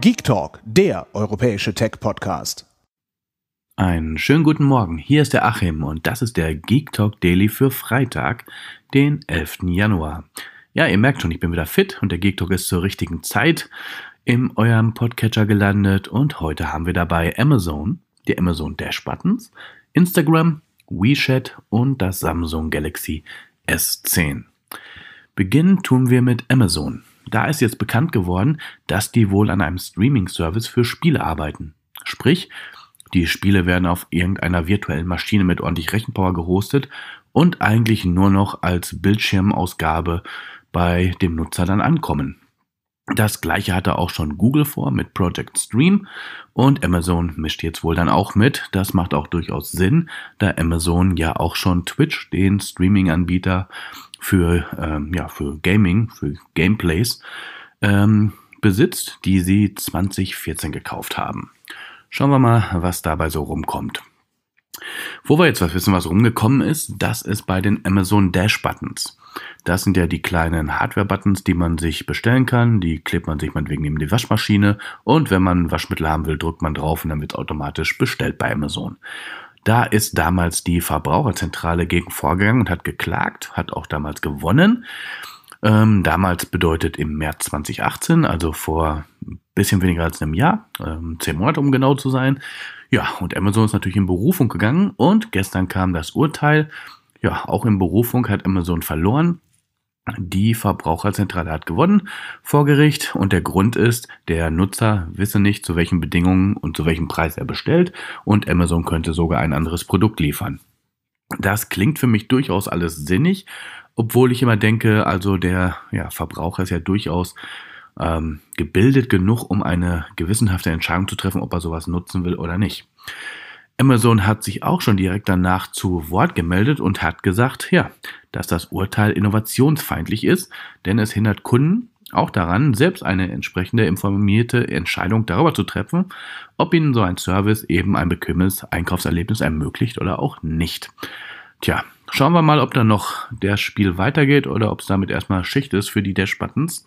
Geek Talk, der europäische Tech-Podcast. Einen schönen guten Morgen, hier ist der Achim und das ist der Geek Talk Daily für Freitag, den 11. Januar. Ja, ihr merkt schon, ich bin wieder fit und der Geek Talk ist zur richtigen Zeit in eurem Podcatcher gelandet und heute haben wir dabei Amazon, die Amazon Dash Buttons, Instagram, WeChat und das Samsung Galaxy S10. Beginnen tun wir mit Amazon da ist jetzt bekannt geworden, dass die wohl an einem Streaming-Service für Spiele arbeiten. Sprich, die Spiele werden auf irgendeiner virtuellen Maschine mit ordentlich Rechenpower gehostet und eigentlich nur noch als Bildschirmausgabe bei dem Nutzer dann ankommen. Das gleiche hatte auch schon Google vor mit Project Stream und Amazon mischt jetzt wohl dann auch mit. Das macht auch durchaus Sinn, da Amazon ja auch schon Twitch, den Streaming-Anbieter, für, ähm, ja, für Gaming, für Gameplays ähm, besitzt, die sie 2014 gekauft haben. Schauen wir mal, was dabei so rumkommt. Wo wir jetzt was wissen, was rumgekommen ist, das ist bei den Amazon Dash Buttons. Das sind ja die kleinen Hardware-Buttons, die man sich bestellen kann. Die klebt man sich meinetwegen neben die Waschmaschine. Und wenn man Waschmittel haben will, drückt man drauf und dann wird es automatisch bestellt bei Amazon. Da ist damals die Verbraucherzentrale gegen vorgegangen und hat geklagt, hat auch damals gewonnen. Ähm, damals bedeutet im März 2018, also vor ein bisschen weniger als einem Jahr, ähm, zehn Monate um genau zu sein. Ja, und Amazon ist natürlich in Berufung gegangen und gestern kam das Urteil. Ja, auch in Berufung hat Amazon verloren. Die Verbraucherzentrale hat gewonnen vor Gericht und der Grund ist, der Nutzer wisse nicht, zu welchen Bedingungen und zu welchem Preis er bestellt und Amazon könnte sogar ein anderes Produkt liefern. Das klingt für mich durchaus alles sinnig, obwohl ich immer denke, also der ja, Verbraucher ist ja durchaus ähm, gebildet genug, um eine gewissenhafte Entscheidung zu treffen, ob er sowas nutzen will oder nicht. Amazon hat sich auch schon direkt danach zu Wort gemeldet und hat gesagt, ja, dass das Urteil innovationsfeindlich ist, denn es hindert Kunden auch daran, selbst eine entsprechende informierte Entscheidung darüber zu treffen, ob ihnen so ein Service eben ein bequemes Einkaufserlebnis ermöglicht oder auch nicht. Tja, Schauen wir mal, ob da noch der Spiel weitergeht oder ob es damit erstmal Schicht ist für die Dash-Buttons.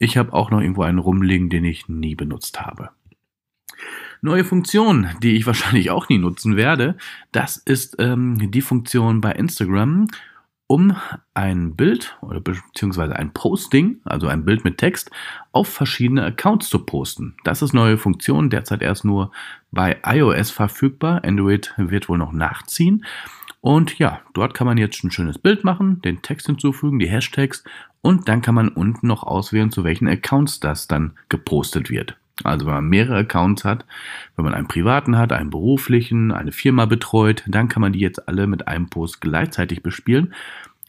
Ich habe auch noch irgendwo einen rumliegen, den ich nie benutzt habe. Neue Funktion, die ich wahrscheinlich auch nie nutzen werde, das ist ähm, die Funktion bei Instagram, um ein Bild oder beziehungsweise ein Posting, also ein Bild mit Text, auf verschiedene Accounts zu posten. Das ist neue Funktion, derzeit erst nur bei iOS verfügbar. Android wird wohl noch nachziehen. Und ja, dort kann man jetzt ein schönes Bild machen, den Text hinzufügen, die Hashtags und dann kann man unten noch auswählen, zu welchen Accounts das dann gepostet wird. Also wenn man mehrere Accounts hat, wenn man einen privaten hat, einen beruflichen, eine Firma betreut, dann kann man die jetzt alle mit einem Post gleichzeitig bespielen,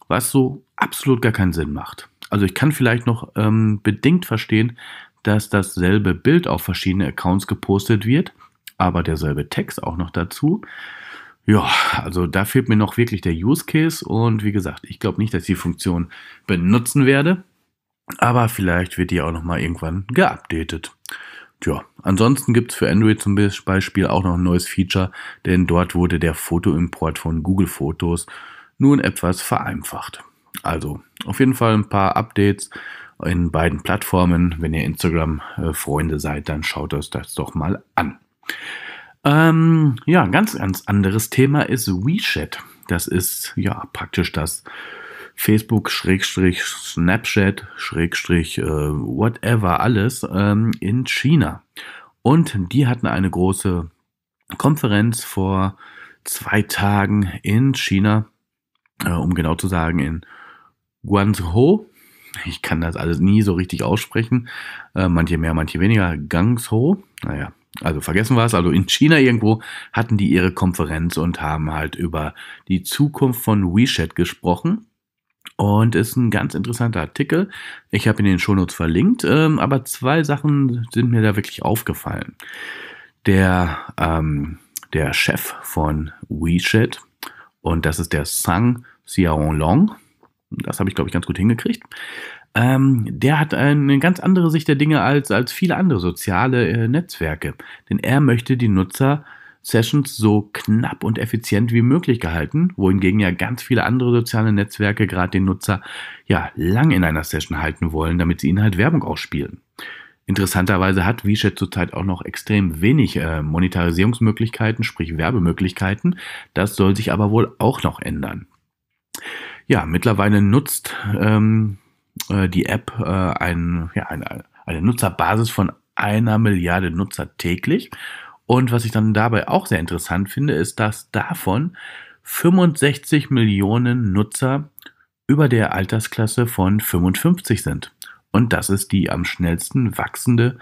was so absolut gar keinen Sinn macht. Also ich kann vielleicht noch ähm, bedingt verstehen, dass dasselbe Bild auf verschiedene Accounts gepostet wird, aber derselbe Text auch noch dazu. Ja, also da fehlt mir noch wirklich der Use Case und wie gesagt, ich glaube nicht, dass ich die Funktion benutzen werde, aber vielleicht wird die auch noch mal irgendwann geupdatet. Tja, ansonsten es für Android zum Beispiel auch noch ein neues Feature, denn dort wurde der Fotoimport von Google Fotos nun etwas vereinfacht. Also auf jeden Fall ein paar Updates in beiden Plattformen. Wenn ihr Instagram-Freunde äh, seid, dann schaut euch das doch mal an. Ähm, ja, ein ganz, ganz anderes Thema ist WeChat. Das ist ja praktisch das Facebook, Schrägstrich, Snapchat, Schrägstrich, äh, whatever, alles ähm, in China. Und die hatten eine große Konferenz vor zwei Tagen in China, äh, um genau zu sagen, in Guangzhou. Ich kann das alles nie so richtig aussprechen. Äh, manche mehr, manche weniger. Guangzhou. Naja, also vergessen wir es, also in China irgendwo hatten die ihre Konferenz und haben halt über die Zukunft von WeChat gesprochen. Und ist ein ganz interessanter Artikel. Ich habe ihn in den Shownotes verlinkt, ähm, aber zwei Sachen sind mir da wirklich aufgefallen. Der, ähm, der Chef von WeChat, und das ist der Sang Xiaolong, das habe ich, glaube ich, ganz gut hingekriegt. Ähm, der hat eine ganz andere Sicht der Dinge als, als viele andere soziale äh, Netzwerke. Denn er möchte die Nutzer Sessions so knapp und effizient wie möglich gehalten, wohingegen ja ganz viele andere soziale Netzwerke gerade den Nutzer ja lang in einer Session halten wollen, damit sie ihnen halt Werbung ausspielen. Interessanterweise hat WeChat zurzeit auch noch extrem wenig äh, Monetarisierungsmöglichkeiten, sprich Werbemöglichkeiten. Das soll sich aber wohl auch noch ändern. Ja, mittlerweile nutzt ähm, äh, die App äh, ein, ja, eine, eine Nutzerbasis von einer Milliarde Nutzer täglich und was ich dann dabei auch sehr interessant finde, ist, dass davon 65 Millionen Nutzer über der Altersklasse von 55 sind. Und das ist die am schnellsten wachsende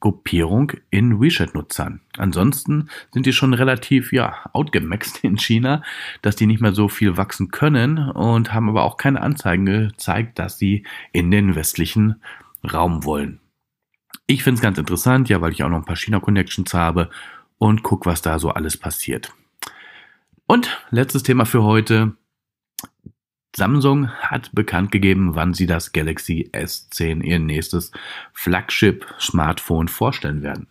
Gruppierung in WeChat-Nutzern. Ansonsten sind die schon relativ, ja, outgemaxed in China, dass die nicht mehr so viel wachsen können und haben aber auch keine Anzeigen gezeigt, dass sie in den westlichen Raum wollen. Ich finde es ganz interessant, ja, weil ich auch noch ein paar China-Connections habe und gucke, was da so alles passiert. Und letztes Thema für heute. Samsung hat bekannt gegeben, wann sie das Galaxy S10, ihr nächstes Flagship-Smartphone, vorstellen werden.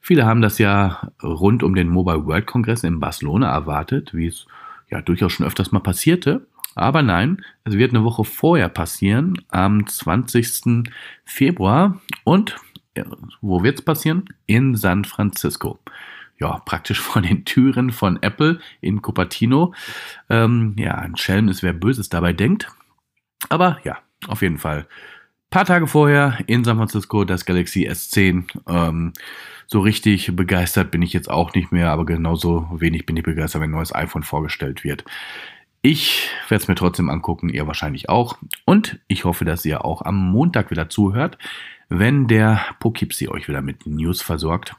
Viele haben das ja rund um den Mobile World Congress in Barcelona erwartet, wie es ja durchaus schon öfters mal passierte. Aber nein, es wird eine Woche vorher passieren, am 20. Februar. Und äh, wo wird's passieren? In San Francisco. Ja, praktisch vor den Türen von Apple in Cupertino. Ähm, ja, ein Schelm ist, wer Böses dabei denkt. Aber ja, auf jeden Fall. Paar Tage vorher in San Francisco das Galaxy S10. Ähm, so richtig begeistert bin ich jetzt auch nicht mehr, aber genauso wenig bin ich begeistert, wenn ein neues iPhone vorgestellt wird. Ich werde es mir trotzdem angucken, ihr wahrscheinlich auch. Und ich hoffe, dass ihr auch am Montag wieder zuhört, wenn der Poughkeepsie euch wieder mit News versorgt.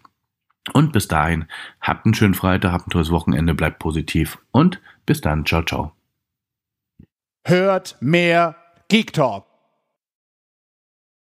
Und bis dahin, habt einen schönen Freitag, habt ein tolles Wochenende, bleibt positiv und bis dann, ciao, ciao. Hört mehr Geek Talk.